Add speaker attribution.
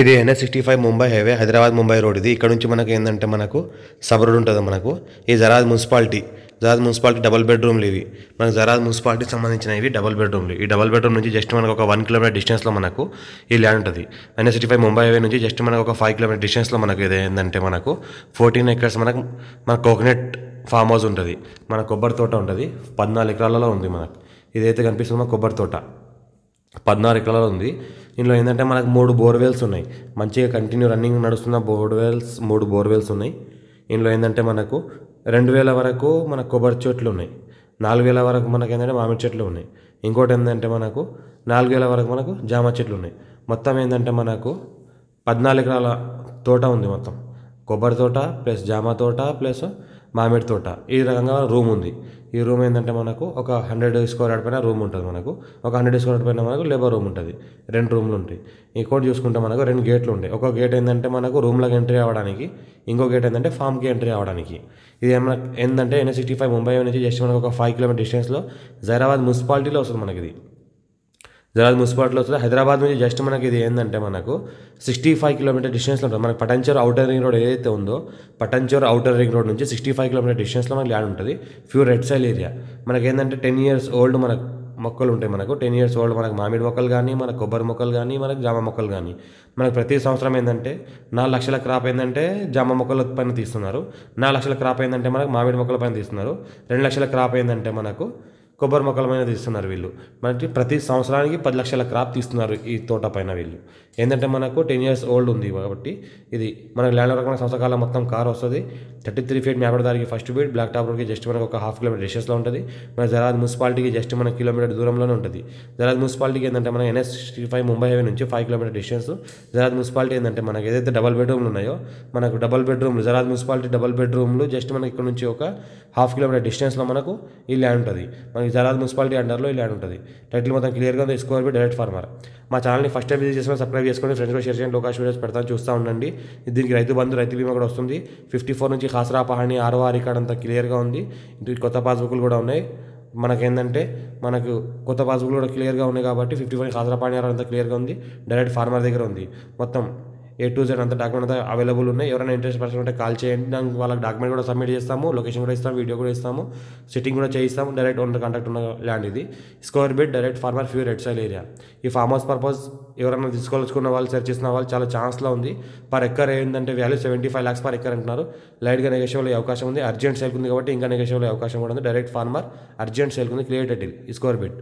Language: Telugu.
Speaker 1: ఇది N S sixty five Mumbai highway Hyderabad Mumbai road ఇది ఇక్కడ నుంచి మనకు ఏంటంటే మనకు సబ్ రోడ్ ఉంటుంది మనకు ఈ జరాజ్ మున్సిపాలిటీ జరాజ్ మున్సిపాలిటీ డబల్ బెడ్రూమ్లు ఇవి మనకు జరాజ్ మున్సిపాలిటీకి సంబంధించిన ఇవి డబల్ బెడ్రూమ్లు ఈ డబల్ బెడ్రూమ్ నుంచి జస్ట్ మనకు ఒక వన్ కిలోమీటర్ డిస్టెన్స్లో మనకు ఈ ల్యాండ్ ఉంటుంది N S sixty five Mumbai highway నుంచి జస్ట్ మనకు ఒక ఫైవ్ కిలోమీటర్ డిస్టెన్స్లో మనకు ఇది ఏంటంటే మనకు ఫోర్టీన్ ఎకర్స్ మనకు మన కోకోనట్ ఫామ్ హౌస్ ఉంటుంది మన కొబ్బరి తోట ఉంటుంది పద్నాలుగు ఎకరాలలో ఉంది మనకు ఇదైతే కనిపిస్తుంది మన కొబ్బరి తోట పద్నాలుగు ఎకరాలు ఉంది ఇందులో ఏంటంటే మనకు మూడు బోర్వెల్స్ ఉన్నాయి మంచిగా కంటిన్యూ రన్నింగ్ నడుస్తున్న బోర్వెల్స్ మూడు బోర్వెల్స్ ఉన్నాయి ఇందులో ఏంటంటే మనకు రెండు వేల వరకు మన కొబ్బరి చెట్లు ఉన్నాయి నాలుగు వేల వరకు మనకు ఏంటంటే మామిడి చెట్లు ఉన్నాయి ఇంకోటి ఏంటంటే మనకు నాలుగు వేల వరకు మనకు జామ చెట్లు ఉన్నాయి మొత్తం ఏంటంటే మనకు పద్నాలుగు ఎకరాల తోట ఉంది మొత్తం కొబ్బరి తోట ప్లస్ జామ తోట ప్లస్ మామిడి తోట ఈ రకంగా రూమ్ ఉంది ఈ రూమ్ ఏంటంటే మనకు ఒక హండ్రెడ్ స్క్వేర్ యార్డ్ పైన రూమ్ ఉంటుంది మనకు ఒక హండ్రెడ్ స్క్వేర్ యార్డ్ పైన మనకు లేబర్ రూమ్ ఉంటుంది రెండు రూమ్లు ఉంటాయి ఇంకోటి చూసుకుంటే మనకు రెండు గేట్లు ఉంటాయి ఒక గేట్ ఏంటంటే మనకు రూమ్లకు ఎంట్రీ అవ్వడానికి ఇంకో గేట్ ఏంటంటే ఫామ్కి ఎంట్రీ అవ్వడానికి ఇది ఏమైనా ఏంటంటే ఎన్ఎస్ సిక్స్టీ ఫైవ్ ముంబై నుంచి జస్ట్ మనకు ఒక ఫైవ్ కిలోమీటర్ డిస్టెన్స్లో జైరాబాద్ మున్సిపాలిటీలో వస్తుంది మనకి ఇది హైదరాబాద్ మున్సిపాలిటీలో వస్తుంది హైదరాబాద్ నుంచి జస్ట్ మనకి ఇది ఏంటంటే మనకు సిక్స్టీ ఫైవ్ కిలోమీటర్ డిస్టెన్స్లో ఉంటుంది మనకి పటంచోర్ అవుటర్ రింగ్ రోడ్ ఏదైతే ఉందో పటంచోర్ అవుటర్ రింగ్ రోడ్ నుంచి సిక్స్టీ ఫైవ్ కిలోమీటర్ డిస్టెన్స్లో మనకి ల్యాండ్ ఉంటుంది ప్యూర్ రెడ్ సైల్ ఏరియా మనకి ఏంటంటే టెన్ ఇయర్స్ ఓల్డ్ మనకు మొక్కలు ఉంటాయి మనకు టెన్ ఇయర్స్ ఓల్డ్ మనకు మామిడి మొక్కలు కానీ మన కొబ్బరి మొక్కలు కానీ మనకు జామ మొక్కలు కానీ మనకు ప్రతి సంవత్సరం ఏంటంటే నాలుగు లక్షల క్రాప్ ఏంటంటే జామ మొక్కల పైన తీస్తున్నారు నాలుగు లక్షల క్రాప్ ఏంటంటే మనకు మామిడి మొక్కల పైన తీస్తున్నారు రెండు లక్షల క్రాప్ ఏంటంటే మనకు కొబ్బరి మొక్కల మీద తీస్తున్నారు వీళ్ళు మనకి ప్రతి సంవత్సరానికి పది లక్షల క్రాప్ తీస్తున్నారు ఈ తోట పైన వీళ్ళు ఏంటంటే మనకు టెన్ ఇయర్స్ ఓల్డ్ ఉంది కాబట్టి ఇది మనకు ల్యాండ్ వరకు సంవత్సర కాలం మొత్తం కార్ వస్తుంది థర్టీ త్రీ ఫీట్ మ్యాపడ దానికి ఫస్ట్ ఫీట్ బ్లాక్ టాప్ రోడ్కి జస్ట్ మనకు ఒక హాఫ్ కిలోమీటర్ డిస్టెన్స్లో ఉంటుంది మన జరాద్ మున్సిపాలిటీకి జస్ట్ మన కిలోమీటర్ దూరంలోనే ఉంటుంది జరాద్ మున్సిపాలిటీకి ఏంటంటే మన ఎన్ఎస్ ఫైవ్ ముంబై హైవే నుంచి ఫైవ్ కిలోమీటర్ డిస్టెన్స్ జరాద్ మున్సిపాలిటీ ఏంటంటే మనకి ఏదైతే డబల్ బెడ్రూమ్లు ఉన్నాయో మనకు డబల్ బెడ్రూమ్లు జరాద్ మున్సిపాలిటీ డబల్ బెడ్రూమ్లు జస్ట్ మనకి ఇక్కడ నుంచి ఒక హాఫ్ కిలోమీటర్ డిస్టెన్స్లో మనకు ఈ ల్యాండ్ ఉంటుంది మనకి ఈ జలాల్ మున్సిపాలిటీ అండర్లో ఈ ల్యాండ్ ఉంటుంది టైటిల్ మొత్తం క్లియర్గా ఉంది స్క్వేర్ బి డైరెక్ట్ ఫార్మర్ మా ఛానల్ని ఫస్ట్ టైం విజిట్ చేసుకొని సబ్స్క్రైబ్ చేసుకోండి ఫ్రెండ్స్ షేర్ చేయండి లోకాష్ వీడియోస్ పెడతాను చూస్తూ ఉండండి దీనికి రైతు బంధు రైతు బీమా కూడా వస్తుంది ఫిఫ్టీ ఫోర్ నుంచి హాసరా పహాని ఆరో రికార్డ్ అంతా క్లియర్గా ఉంది ఇంటి కొత్త పాస్బుక్లు కూడా ఉన్నాయి మనకేంటంటే మనకు కొత్త పాస్బుక్లు కూడా క్లియర్గా ఉన్నాయి కాబట్టి ఫిఫ్టీ ఫైవ్ హాజరా ఆరో అంతా క్లియర్గా ఉంది డైరెక్ట్ ఫార్మర్ దగ్గర ఉంది మొత్తం ఏ టు జెడ్ అంత డాక్యుమెంట్ అంతా అవైలబుల్ ఉన్నాయి ఎవరైనా ఇంట్రెస్ట్ పర్సన్ ఉంటే కాల్ చేయండి దానికి వాళ్ళకి డాక్యుమెంట్ కూడా సబ్మిట్ చేస్తాము లొకేషన్ కూడా ఇస్తాము వీడియో కూడా ఇస్తాము సిట్టింగ్ కూడా చేయిస్తాము డైరెక్ట్ ఓనర్ కాంటాక్ట్ ఉన్న ల్యాండ్ ఇది square bit direct farmer few red soil area ఈ ఫార్మ్ హౌస్ పర్పస్ ఎవరైనా తీసుకోవాలనుకున్న వాళ్ళు సెర్చ్ చేసిన వాళ్ళు చాలా ఛాన్స్లో ఉంది పర్ ఎక్కర్ ఏంటంటే value seventy five lakhs per acre అంటున్నారు లైట్గా అయ్యే అవకాశం ఉంది అర్జెంట్ సేల్ ఉంది కాబట్టి ఇంకా అయ్యే అవకాశం కూడా ఉంది డైరెక్ట్ ఫార్మర్ అర్జెంట్ సేల్ ఉంది క్లియర్ డీల్ స్క్వేర్ బిట్